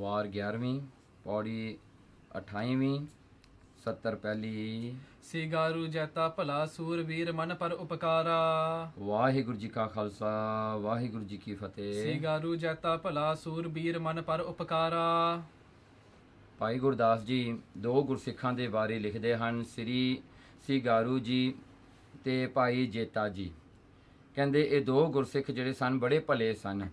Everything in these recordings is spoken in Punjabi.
ਵਾਰ 11ਵੀਂ ਪੌੜੀ 28ਵੀਂ 70 ਪਹਿਲੀ ਸਿਗਾਰੂ ਜੈਤਾ ਭਲਾ ਸੂਰ ਵੀਰ ਮਨ ਪਰ ਉਪਕਾਰਾ ਵਾਹਿਗੁਰੂ ਜੀ ਕਾ ਖਾਲਸਾ ਵਾਹਿਗੁਰੂ ਜੀ ਕੀ ਫਤਿਹ ਸਿਗਾਰੂ ਜੈਤਾ ਭਲਾ ਸੂਰ ਵੀਰ ਮਨ ਪਰ ਉਪਕਾਰਾ ਭਾਈ ਗੁਰਦਾਸ ਜੀ ਦੋ ਗੁਰਸਿੱਖਾਂ ਦੇ ਬਾਰੇ ਲਿਖਦੇ ਹਨ ਸ੍ਰੀ ਸਿਗਾਰੂ ਜੀ ਤੇ ਭਾਈ ਜੇਤਾ ਜੀ ਕਹਿੰਦੇ ਇਹ ਦੋ ਗੁਰਸਿੱਖ ਜਿਹੜੇ ਸਨ ਬੜੇ ਭਲੇ ਸਨ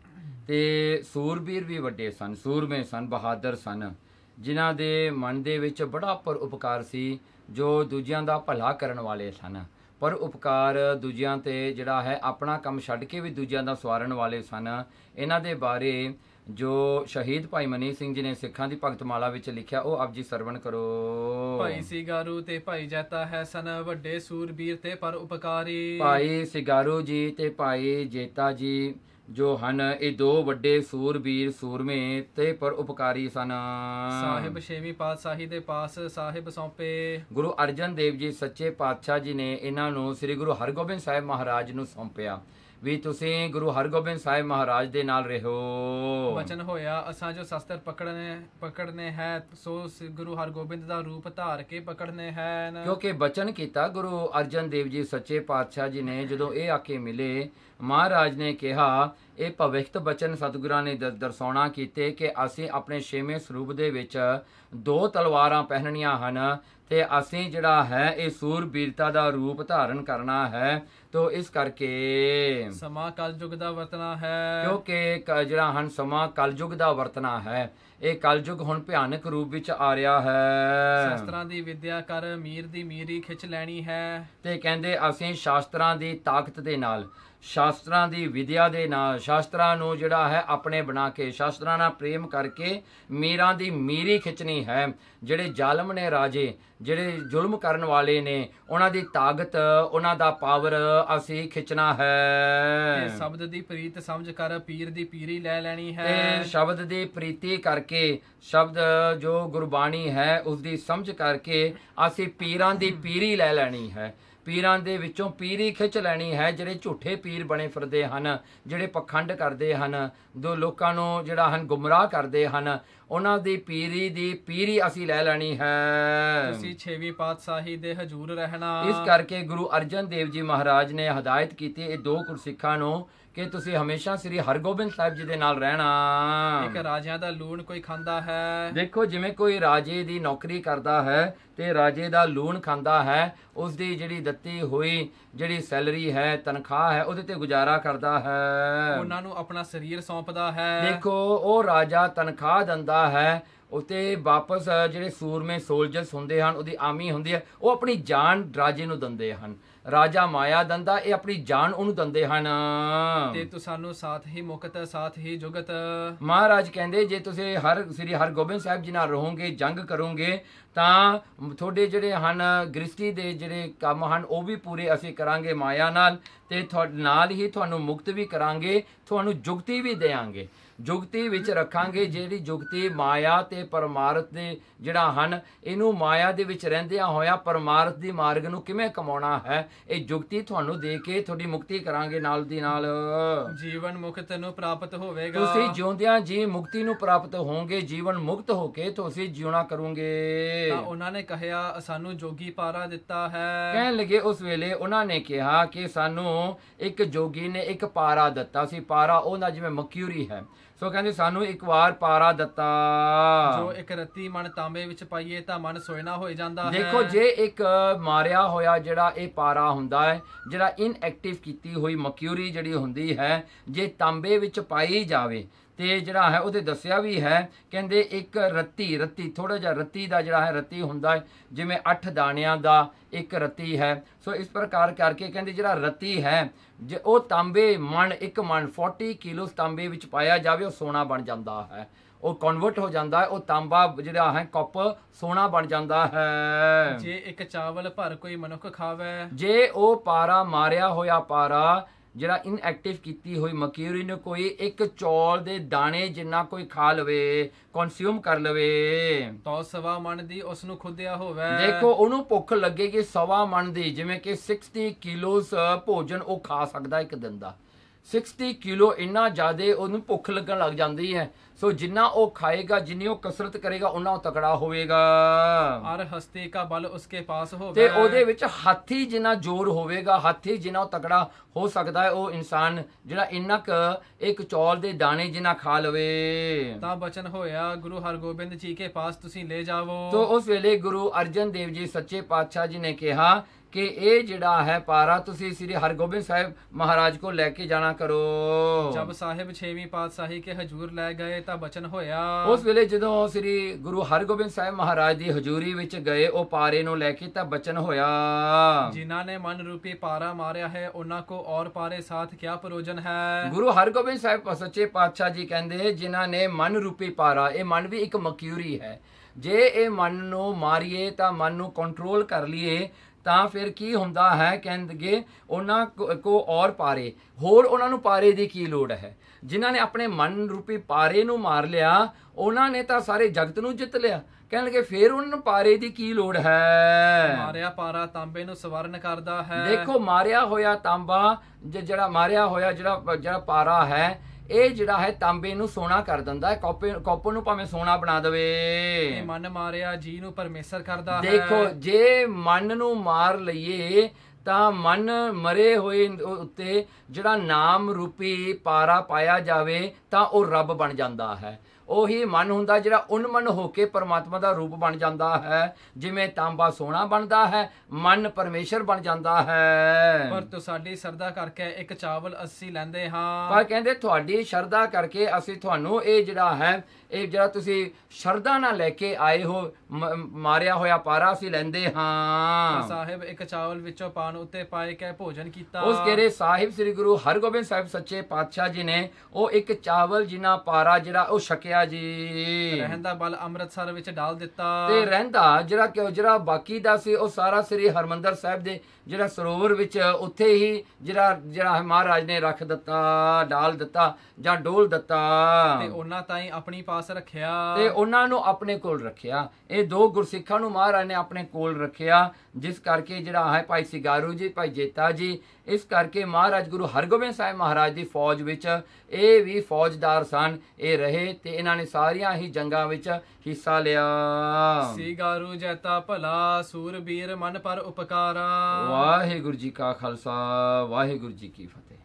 ਤੇ ਸੂਰਬੀਰ ਵੀ ਵੱਡੇ ਸਨ ਸੂਰਮੇ ਸਨ ਬਹਾਦਰ ਸਨ ਜਿਨ੍ਹਾਂ ਦੇ ਮਨ ਦੇ ਵਿੱਚ ਬੜਾ ਪਰ ਉਪਕਾਰ ਸੀ ਜੋ ਦੂਜਿਆਂ ਦਾ ਭਲਾ ਕਰਨ ਵਾਲੇ ਸਨ ਪਰ ਉਪਕਾਰ ਦੂਜਿਆਂ ਤੇ ਜਿਹੜਾ ਹੈ ਆਪਣਾ ਕੰਮ ਛੱਡ ਕੇ ਵੀ ਦੂਜਿਆਂ ਦਾ ਸਵਾਰਨ ਵਾਲੇ ਸਨ ਇਹਨਾਂ ਦੇ ਬਾਰੇ ਜੋ ਸ਼ਹੀਦ ਭਾਈ ਮਨੀ ਸਿੰਘ ਜੀ ਨੇ ਸਿੱਖਾਂ ਦੀ ਭਗਤਮਾਲਾ ਵਿੱਚ ਲਿਖਿਆ ਉਹ ਆਪ ਜੀ ਸਰਵਣ ਕਰੋ ਭਾਈ ਸਿਗਾਰੂ ਤੇ ਭਾਈ ਜੈਤਾ ਹੈ ਸਨ ਵੱਡੇ ਸੂਰਬੀਰ ਤੇ ਪਰ ਉਪਕਾਰੀ ਭਾਈ ਸਿਗਾਰੂ ਜੀ ਤੇ ਭਾਈ ਜੈਤਾ ਜੀ ਜੋ ਹਨ ਇਹ ਦੋ ਵੱਡੇ ਸੂਰਬੀਰ ਸੂਰਮੇ ਤੇ ਪਰ ਉਪਕਾਰੀ ਸਨ ਸਾਹਿਬ ਛੇਵੀਂ ਪਾਤਸ਼ਾਹੀ ਦੇ ਪਾਸ ਸਾਹਿਬ ਸੌਪੇ ਗੁਰੂ ਅਰਜਨ ਦੇਵ ਜੀ ਸੱਚੇ ਪਾਤਸ਼ਾਹ ਜੀ ਨੇ ਇਹਨਾਂ ਨੂੰ ਸ੍ਰੀ ਗੁਰੂ ਹਰਗੋਬਿੰਦ ਸਾਹਿਬ ਮਹਾਰਾਜ ਨੂੰ ਸੌਂਪਿਆ ਵੀ ਤੁਸੀਂ ਗੁਰੂ ਹਰਗੋਬਿੰਦ ਸਾਹਿਬ ਮਹਾਰਾਜ ਦੇ ਨਾਲ ਰਹੋ ਵਚਨ ਹੋਇਆ ਅਸਾਂ ਜੋ ਸ਼ਸਤਰ ਪਕੜਨੇ ਪਕੜਨੇ ਹੈ ਸੋ ਗੁਰੂ ਹਰਗੋਬਿੰਦ ਦਾ ਰੂਪ ਧਾਰ ਕੇ ਪਕੜਨੇ ਹੈ ਕਿਉਂਕਿ ਬਚਨ ਕੀਤਾ ਗੁਰੂ ਅਰਜਨ ਦੇਵ ਜੀ ਸੱਚੇ ਪਾਤਸ਼ਾਹ ਜੀ ਨੇ ਜਦੋਂ ਇਹ ਆਕੇ ਮਿਲੇ ਮਹਾਰਾਜ ਨੇ ਕਿਹਾ ਇਹ ਭਵਿੱਖਤ ਬਚਨ ਸਤਿਗੁਰਾਂ ਨੇ ਦਰਸਾਉਣਾ ਕੀਤੇ ਕਿ ਅਸੀਂ ਆਪਣੇ ਛੇਵੇਂ ਸਰੂਪ ਦੇ ਵਿੱਚ ਦੋ ਤਲਵਾਰਾਂ ਪਹਿਨਣੀਆਂ ਹਨ ਤੇ ਅਸੀਂ ਜਿਹੜਾ ਹੈ ਇਹ ਸੂਰਬੀਰਤਾ ਦਾ ਰੂਪ ਧਾਰਨ ਕਰਨਾ ਹੈ ਤੋ ਇਸ ਕਰਕੇ ਸਮਾ ਕਲਯੁਗ ਦਾ ਵਰਤਨਾ ਹੈ ਕਿਉਂਕਿ ਜਿਹੜਾ ਹਨ ਸਮਾ ਕਲਯੁਗ ਦਾ ਵਰਤਨਾ ਹੈ ਇਹ ਕਲਯੁਗ ਹੁਣ ਭਿਆਨਕ ਰੂਪ ਵਿੱਚ ਆ ਰਿਹਾ ਹੈ ਸ਼ਾਸਤਰਾਂ ਦੀ ਵਿਦਿਆ ਕਰ ਮੀਰ ਦੀ ਮੀਰੀ ਖਿੱਚ ਲੈਣੀ ਹੈ ਤੇ ਕਹਿੰਦੇ ਅਸੀਂ ਸ਼ਾਸਤਰਾਂ ਦੀ ਤਾਕਤ ਦੇ ਨਾਲ ਸ਼ਾਸਤਰਾਂ ਦੀ ਵਿਦਿਆ ਦੇ ਨਾਲ ਸ਼ਾਸਤਰਾਂ ਨੂੰ ਜਿਹੜਾ ਹੈ ਆਪਣੇ ਬਣਾ ਕੇ ਸ਼ਾਸਤਰਾਂ ਨਾਲ ਪ੍ਰੇਮ ਕਰਕੇ ਮੀਰਾਂ ਦੀ ਮੀਰੀ ਖਿੱਚਣੀ ਹੈ ਜਿਹੜੇ ਜ਼ਾਲਮ ਨੇ ਰਾਜੇ ਜਿਹੜੇ ਜ਼ੁਲਮ ਕਰਨ ਵਾਲੇ ਨੇ ਉਹਨਾਂ ਦੀ ਤਾਕਤ ਉਹਨਾਂ ਦਾ ਪਾਵਰ ਅਸੀਂ ਖਿੱਚਣਾ ਹੈ ਤੇ ਸ਼ਬਦ ਦੀ ਪ੍ਰੀਤ ਸਮਝ ਕਰ ਪੀਰ ਦੀ ਪੀਰੀ ਲੈ ਲੈਣੀ ਹੈ ਤੇ ਸ਼ਬਦ ਦੀ ਪ੍ਰੀਤੀ ਕਰਕੇ ਸ਼ਬਦ ਜੋ ਗੁਰਬਾਣੀ ਹੈ ਉਸ ਦੀ ਸਮਝ ਕਰਕੇ ਅਸੀਂ ਪੀਰਾਂ ਦੀ ਪੀਰੀ ਲੈ ਲੈਣੀ ਹੈ ਪੀਰਾਂ ਦੇ ਵਿੱਚੋਂ ਪੀਰੀ ਖਿੱਚ ਲੈਣੀ ਹੈ ਜਿਹੜੇ ਝੂਠੇ ਪੀਰ ਬਣੇ ਫਿਰਦੇ ਹਨ ਜਿਹੜੇ ਪਖੰਡ ਕਰਦੇ ਹਨ ਦੋ ਲੋਕਾਂ ਨੂੰ ਜਿਹੜਾ ਹਨ ਗੁੰਮਰਾਹ ਕਰਦੇ ਹਨ ਉਹਨਾਂ ਦੀ ਪੀਰੀ ਦੀ ਪੀਰੀ ਅਸੀਂ ਲੈ ਲੈਣੀ ਹੈ ਤੁਸੀਂ 6ਵੀਂ ਪਾਤਸ਼ਾਹੀ ਦੇ ਹਜ਼ੂਰ ਰਹਿਣਾ ਇਸ ਕਰਕੇ ਗੁਰੂ ਅਰਜਨ ਦੇਵ ਜੀ ਮਹਾਰਾਜ ਨੇ ਹਦਾਇਤ ਕੀਤੀ ਇਹ ਦੋ ਗੁਰਸਿੱਖਾਂ ਨੂੰ ਕਿ ਤੁਸੀਂ ਹਮੇਸ਼ਾ ਸ੍ਰੀ ਹਰਗੋਬਿੰਦ ਸਾਹਿਬ ਜੀ ਦੇ ਨਾਲ ਰਹਿਣਾ ਇੱਕ ਰਾਜਿਆਂ ਦਾ ਲੂਣ ਕੋਈ ਖਾਂਦਾ ਹੈ ਦੇਖੋ ਜਿਵੇਂ ਕੋਈ ਰਾਜੇ ਦੀ ਨੌਕਰੀ ਕਰਦਾ ਹੈ ਤੇ ਰਾਜੇ ਦਾ ਲੂਣ ਖਾਂਦਾ ਹੈ ਉਸ ਦੀ ਜਿਹੜੀ ਦਿੱਤੀ ਹੋਈ ਜਿਹੜੀ ਸੈਲਰੀ ਹੈ ਤਨਖਾਹ ਹੈ ਉਹਦੇ ਤੇ ਗੁਜ਼ਾਰਾ ਕਰਦਾ ਹੈ ਉਹਨਾਂ ਨੂੰ ਆਪਣਾ ਸਰੀਰ ਸੌਂਪਦਾ ਹੈ ਦੇਖੋ ਉਹ ਰਾਜਾ ਤਨਖਾਹ ਦਿੰਦਾ ਹੈ ਉਤੇ ਵਾਪਸ ਜਿਹੜੇ ਸੂਰਮੇ ਸੋਲਜਰਸ ਹੁੰਦੇ ਹਨ ਉਹਦੀ ਆਮੀ ਹੁੰਦੀ ਹੈ ਉਹ ਆਪਣੀ ਜਾਨ ਰਾਜੇ ਨੂੰ ਦਿੰਦੇ ਹਨ ਰਾਜਾ ਮਾਇਆ ਦੰਦਾ ਇਹ ਆਪਣੀ ਜਾਨ ਉਹਨੂੰ ਦਿੰਦੇ ਹਨ ਤੇ ਤੂੰ ਸਾਨੂੰ ਸਾਥ ਹੀ ਮੁਕਤ ਸਾਥ ਹੀ ਜੁਗਤ ਮਹਾਰਾਜ ਕਹਿੰਦੇ ਜੇ ਤੁਸੀਂ ਹਰ ਸ੍ਰੀ ਹਰਗੋਬਿੰਦ ਸਾਹਿਬ ਜੀ ਨਾਲ ਰਹੋਗੇ ਜੰਗ ਕਰੋਗੇ ਤਾਂ ਤੁਹਾਡੇ ਜਿਹੜੇ ਹਨ ਗ੍ਰਿਸ਼ਟੀ ਦੇ ਜਿਹੜੇ ਕੰਮ ਹਨ ਉਹ ਵੀ ਪੂਰੇ ਅਸੀਂ ਕਰਾਂਗੇ ਮਾਇਆ ਨਾਲ ਤੇ ਤੁਹਾਡੇ ਨਾਲ ਹੀ ਤੁਹਾਨੂੰ ਮੁਕਤ ਵੀ ਕਰਾਂਗੇ ਤੁਹਾਨੂੰ ਜੁਗਤੀ ਵੀ ਦੇਵਾਂਗੇ ਜੁਗਤੀ ਵਿੱਚ ਰੱਖਾਂਗੇ ਜਿਹੜੀ ਜੁਗਤੀ ਮਾਇਆ ਤੇ ਤੇ ਪਰਮਾਰਥ ਦੇ ਜਿਹੜਾ ਹਨ ਇਹਨੂੰ ਮਾਇਆ ਦੇ ਵਿੱਚ ਰਹਿੰਦਿਆਂ ਹੋਇਆ ਪਰਮਾਰਥ ਦੀ ਮਾਰਗ ਨੂੰ ਕਿਵੇਂ ਕਮਾਉਣਾ ਹੈ ਇਹ ਜੁਗਤੀ ਤੁਹਾਨੂੰ ਦੇ ਕੇ ਤੁਹਾਡੀ ਮੁਕਤੀ ਕਰਾਂਗੇ ਨਾਲ ਦੀ ਨਾਲ ਜੀਵਨ ਮੁਕਤ ਨੂੰ ਪ੍ਰਾਪਤ ਹੋਵੇਗਾ ਤੁਸੀਂ ਜਿਉਂਦਿਆਂ ਜੀ ਮੁਕਤੀ ਨੂੰ ਪ੍ਰਾਪਤ ਹੋਵੋਗੇ ਜੀਵਨ ਮੁਕਤ ਹੋ ਕੇ ਤੁਸੀਂ ਜਿਉਣਾ ਕਰੋਗੇ ਤਾਂ ਉਹਨਾਂ ਨੇ ਕਹਿਆ ਸਾਨੂੰ ਜੋਗੀ ਪਾਰਾ ਦਿੱਤਾ ਹੈ ਕਹਿਣ ਲੱਗੇ ਉਸ ਵੇਲੇ ਉਹਨਾਂ ਨੇ ਕਿਹਾ ਕਿ ਸਾਨੂੰ ਇੱਕ ਜੋਗੀ ਨੇ ਇੱਕ ਪਾਰਾ ਦਿੱਤਾ ਸੀ ਪਾਰਾ ਉਹਨਾਂ ਜਿਵੇਂ ਮਕਿਉਰੀ ਹੈ ਸੋ ਕਹਿੰਦੇ ਸਾਨੂੰ ਇੱਕ ਵਾਰ ਪਾਰਾ ਦਿੱਤਾ ਜੋ ਇੱਕ ਰਤੀ ਮਨ ਤਾਂਬੇ ਵਿੱਚ ਪਾਈਏ ਤਾਂ ਮਨ ਸੋਇਨਾ ਹੋ ਜਾਂਦਾ ਹੈ ਦੇਖੋ ਜੇ ਇੱਕ ਮਾਰਿਆ ਹੋਇਆ ਜਿਹੜਾ ਇਹ ਪਾਰਾ ਹੁੰਦਾ ਹੈ ਜਿਹੜਾ ਇਨਐਕਟਿਵ ਕੀਤੀ ਹੋਈ ਮਕਿਊਰੀ ਜਿਹੜੀ ਹੁੰਦੀ ਹੈ ਜੇ ਤਾਂਬੇ ਵਿੱਚ ਪਾਈ ਜਾਵੇ ਤੇ ਜਿਹੜਾ ਹੈ ਉਹਦੇ ਦੱਸਿਆ ਵੀ ਹੈ ਕਹਿੰਦੇ ਇੱਕ ਰਤੀ ਰਤੀ ਥੋੜਾ ਜਿਹਾ ਰਤੀ ਦਾ ਜਿਹੜਾ ਹੈ ਰਤੀ ਹੁੰਦਾ ਹੈ ਜਿਵੇਂ 8 ਦਾਣਿਆਂ ਦਾ ਇੱਕ ਰਤੀ ਹੈ ਸੋ ਇਸ ਪ੍ਰਕਾਰ ਕਰਕੇ ਕਹਿੰਦੇ ਜਿਹੜਾ ਰਤੀ ਹੈ ਜੇ ਉਹ ਤਾਂਬੇ ਮਣ ਇੱਕ ਮਣ 40 ਕਿਲੋ ਤਾਂਬੇ ਵਿੱਚ ਪਾਇਆ ਜਾਵੇ ਉਹ ਸੋਨਾ ਬਣ ਜਾਂਦਾ ਹੈ ਉਹ ਕਨਵਰਟ ਹੋ ਜਾਂਦਾ ਹੈ ਉਹ ਤਾਂਬਾ ਜਿਹੜਾ ਹੈ ਕੱਪ ਸੋਨਾ ਬਣ ਜਾਂਦਾ ਹੈ ਜੇ ਇੱਕ ਚਾਵਲ ਭਰ ਕੋਈ ਮਨੁੱਖ ਖਾਵੇ ਜੇ ਉਹ ਪਾਰਾ ਮਾਰਿਆ ਹੋਇਆ ਪਾਰਾ ਜਿਹੜਾ ਇਨਐਕਟਿਵ ਕੀਤੀ ਹੋਈ ਮਰਕਿਊਰੀ ਨੂੰ ਕੋਈ ਇੱਕ ਚੌਲ ਦੇ ਦਾਣੇ ਜਿੰਨਾ ਕੋਈ ਖਾ ਲਵੇ ਕੰਜ਼ਿਊਮ ਕਰ ਲਵੇ ਤਾਂ ਸਵਾ ਮਣ ਦੀ ਉਸ ਨੂੰ ਖੁੱਦਿਆ ਹੋਵੇ ਦੇਖੋ ਉਹਨੂੰ ਭੁੱਖ ਲੱਗੇਗੀ ਸਵਾ ਮਣ ਦੀ ਜਿਵੇਂ ਕਿ 60 ਕਿਲੋਸ ਭੋਜਨ ਉਹ ਖਾ ਸਕਦਾ ਇੱਕ ਦਿਨ ਦਾ 60 ਕਿਲੋ ਇੰਨਾ ਜ਼ਿਆਦਾ ਉਹਨੂੰ ਭੁੱਖ ਲੱਗਣ ਲੱਗ ਜਾਂਦੀ ਹੈ ਸੋ ਜਿੰਨਾ ਉਹ ਖਾਏਗਾ ਜਿੰਨੀ ਉਹ ਕਸਰਤ ਕਰੇਗਾ ਉਹਨਾਂ ਉਹ ਤਕੜਾ ਹੋਵੇਗਾ ਅਰ ਹਸਤੇ ਕਾ ਬਲ ਉਸਕੇ ਪਾਸ ਹੋਵੇ ਤੇ ਉਹਦੇ ਵਿੱਚ ਹਾਥੀ ਜਿੰਨਾ ਜ਼ੋਰ ਹੋਵੇਗਾ ਹਾਥੀ ਜਿੰਨਾ ਉਹ ਤਕੜਾ ਹੋ ਸਕਦਾ ਹੈ ਉਹ ਇਨਸਾਨ ਜਿਹੜਾ ਇੰਨਾ ਕ ਇੱਕ ਚੌਲ ਦੇ ਦਾਣੇ ਜਿੰਨਾ ਖਾ ਲਵੇ ਤਾਂ ਬਚਨ ਹੋਇਆ ਗੁਰੂ ਹਰਗੋਬਿੰਦ ਜੀ ਕੇ ਪਾਸ ਤੁਸੀਂ ਲੈ ਜਾਵੋ ਤੋਂ ਉਸ ਵੇਲੇ ਗੁਰੂ ਅਰਜਨ ਦੇਵ ਜੀ ਸੱਚੇ ਪਾਤਸ਼ਾਹ ਜੀ ਨੇ ਕਿਹਾ ਕਿ ਇਹ ਜਿਹੜਾ ਹੈ ਪਾਰਾ ਤੁਸੀਂ ਸ੍ਰੀ ਹਰਗੋਬਿੰਦ ਸਾਹਿਬ ਮਹਾਰਾਜ ਕੋ ਲੈ ਕੇ ਜਾਣਾ ਕਰੋ ਜਦ ਸਾਹਿਬ 6ਵੀਂ ਪਾਤਸ਼ਾਹੀ ਕੇ ਹਜ਼ੂਰ ਲੈ ਗਏ ਤਾਂ ਬਚਨ ਹੋਇਆ ਉਸ ਵੇਲੇ ਜਦੋਂ ਸ੍ਰੀ ਗੁਰੂ ਹਰਗੋਬਿੰਦ ਸਾਹਿਬ ਮਹਾਰਾਜ ਦੀ ਹਜ਼ੂਰੀ ਵਿੱਚ ਗਏ ਉਹ ਪਾਰੇ ਨੂੰ ਲੈ ਕੇ ਤਾਂ ਬਚਨ ਹੋਇਆ ਜਿਨ੍ਹਾਂ ਨੇ ਮਨ ਰੂਪੀ ਪਾਰਾ ਮਾਰਿਆ ਹੈ ਉਹਨਾਂ ਕੋ ਔਰ ਪਾਰੇ ਸਾਥ ਕਿਆ ਪ੍ਰੋਜਨ ਹੈ ਗੁਰੂ ਹਰਗੋਬਿੰਦ ਸਾਹਿਬ ਸੱਚੇ ਪਾਤਸ਼ਾਹ ਜੀ ਕਹਿੰਦੇ ਜਿਨ੍ਹਾਂ ਨੇ ਮਨ ਰੂਪੀ ਪਾਰਾ ਇਹ ਮਨ ਵੀ ਇੱਕ ਮਕਿਉਰੀ ਹੈ ਜੇ ਇਹ ਮਨ ਨੂੰ ਮਾਰੀਏ ਤਾਂ ਮਨ ਨੂੰ ਕੰਟਰੋਲ ਕਰ ਲਈਏ ਤਾਂ ਫਿਰ ਕੀ ਹੁੰਦਾ ਹੈ ਕਹਿੰਦੇ ਉਹਨਾਂ ਕੋ ਔਰ ਪਾਰੇ ਹੋਰ ਉਹਨਾਂ ਨੂੰ ਪਾਰੇ ਦੀ ਕੀ ਲੋੜ ਹੈ ਜਿਨ੍ਹਾਂ ਨੇ ਆਪਣੇ ਮਨ ਰੂਪੀ ਪਾਰੇ ਨੂੰ ਮਾਰ ਲਿਆ ਉਹਨਾਂ ਨੇ ਤਾਂ ਸਾਰੇ ਜਗਤ ਨੂੰ ਜਿੱਤ ਲਿਆ ਕਹਿਣਗੇ ਫੇਰ ਉਹਨਾਂ ਨੂੰ ਪਾਰੇ ਦੀ ਕੀ ਲੋੜ ਹੈ ਮਾਰਿਆ ਪਾਰਾ ਤਾਂਬੇ ਨੂੰ ਸਵਰਨ ਕਰਦਾ ਹੈ ਦੇਖੋ ਮਾਰਿਆ ਹੋਇਆ ਤਾਂਬਾ ਜਿਹੜਾ ਮਾਰਿਆ ਹੋਇਆ ਜਿਹੜਾ ਜਿਹੜਾ ਪਾਰਾ ਹੈ ਇਹ ਜਿਹੜਾ ਹੈ ਤਾਂਬੇ ਨੂੰ ਸੋਨਾ ਕਰ ਦਿੰਦਾ ਹੈ ਕਾਪਰ ਨੂੰ ਭਾਵੇਂ ਸੋਨਾ ਬਣਾ ਦੇਵੇ ਮਨ ਮਾਰਿਆ ਜੀ ਨੂੰ ਪਰਮੇਸ਼ਰ ਕਰਦਾ ਹੈ ਦੇਖੋ ਜੇ ਮਨ ਨੂੰ ਮਾਰ ਲਈਏ ਤਾਂ ਮਨ ਮਰੇ ਹੋਏ ਉੱਤੇ ਜਿਹੜਾ ਨਾਮ ਰੂਪੀ ਪਾਰਾ ਪਾਇਆ ਜਾਵੇ ਤਾਂ ਉਹ ਰੱਬ ਬਣ ਜਾਂਦਾ ਹੈ ਉਹੀ ਮਨ ਹੁੰਦਾ ਜਿਹੜਾ ਉਨਮਨ ਹੋ ਕੇ ਪਰਮਾਤਮਾ ਦਾ ਰੂਪ ਬਣ ਜਾਂਦਾ ਹੈ ਜਿਵੇਂ ਤਾਂਬਾ ਸੋਨਾ ਬਣਦਾ ਹੈ ਮਨ ਪਰਮੇਸ਼ਰ ਬਣ ਜਾਂਦਾ ਹੈ ਪਰ ਤੋ ਸਾਡੀ ਸਰਦਾ ਕਰਕੇ ਇੱਕ ਚਾਵਲ ਅਸੀਂ ਲੈਂਦੇ ਹਾਂ ਪਰ ਕਹਿੰਦੇ ਤੁਹਾਡੀ ਸਰਦਾ ਕਰਕੇ ਅਸੀਂ ਤੁਹਾਨੂੰ ਇਹ ਜਿਹੜਾ ਹੈ ਇਹ ਜਿਹੜਾ ਤੁਸੀਂ ਸ਼ਰਧਾ ਨਾਲ ਲੈ ਕੇ ਆਏ ਹੋ ਮਾਰਿਆ ਹੋਇਆ ਪਾਰਾ ਅਸੀਂ ਲੈਂਦੇ ਹਾਂ ਸਾਹਿਬ ਇੱਕ ਚਾਵਲ ਵਿੱਚੋਂ ਪਾਣ ਉੱਤੇ ਪਾਏ ਕੇ ਭੋਜਨ ਕੀਤਾ ਉਸ ਕੇਰੇ ਸਾਹਿਬ ਸ੍ਰੀ ਗੁਰੂ ਹਰਗੋਬਿੰਦ ਸਾਹਿਬ ਸੱਚੇ ਪਾਤਸ਼ਾਹ ਜੀ ਨੇ ਉਹ ਇੱਕ ਚਾਵਲ ਜਿਨਾ ਪਾਰਾ ਜਿਹੜਾ ਉਹ ਛਕਿਆ ਲਿਆ ਜੀ ਰਹਿੰਦਾ ਬਲ ਅੰਮ੍ਰਿਤਸਰ ਵਿੱਚ ਡਾਲ ਦਿੱਤਾ ਤੇ ਰਹਿੰਦਾ ਜਿਹੜਾ ਕਿ ਜਿਹੜਾ ਬਾਕੀ ਦਾ ਸੀ ਉਹ ਸਾਰਾ ਸ੍ਰੀ ਹਰਮੰਦਰ ਸਾਹਿਬ ਦੇ ਜਿਹੜਾ ਸਰੋਵਰ ਵਿੱਚ ਉੱਥੇ ਹੀ ਜਿਹੜਾ ਜਿਹੜਾ ਮਹਾਰਾਜ ਨੇ ਰੱਖ ਦਿੱਤਾ ਡਾਲ ਦਿੱਤਾ ਜਾਂ ਡੋਲ ਦਿੱਤਾ ਤੇ ਉਹਨਾਂ ਤਾਈਂ ਆਪਣੀ ਪਾਸ ਰੱਖਿਆ ਤੇ ਉਹਨਾਂ ਨੂੰ ਆਪਣੇ ਕੋਲ ਰੱਖਿਆ ਇਹ ਦੋ ਗੁਰਸਿੱਖਾਂ ਨੂੰ ਮਹਾਰਾਜ ਨੇ ਆਪਣੇ ਕੋਲ ਰੱਖਿਆ ਜਿਸ ਕਰਕੇ ਜਿਹੜਾ ਹੈ ਭਾਈ ਸਿਗਾਰੂ ਜੀ ਭਾਈ ਜੇਤਾ ਜੀ ਇਸ ਕਰਕੇ ਮਹਾਰਾਜ ਗੁਰੂ ਹਰਗੋਬਿੰਦ ਸਾਹਿਬ ਮਹਾਰਾਜ ਦੀ ਫੌਜ ਵਿੱਚ ਇਹ ਵੀ ਫੌਜਦਾਰ ਸਨ ਇਹ ਰਹੇ ਤੇ ਇਹਨਾਂ ਨੇ ਸਾਰੀਆਂ ਹੀ ਜੰਗਾਂ ਵਿੱਚ ਹਿੱਸਾ ਲਿਆ ਸੀ ਗਾਰੂ ਜੈਤਾ ਭਲਾ ਸੂਰਬੀਰ ਮਨ ਪਰ ਉਪਕਾਰਾ ਵਾਹਿਗੁਰੂ ਜੀ ਕਾ ਖਾਲਸਾ ਵਾਹਿਗੁਰੂ ਜੀ ਕੀ ਫਤਿਹ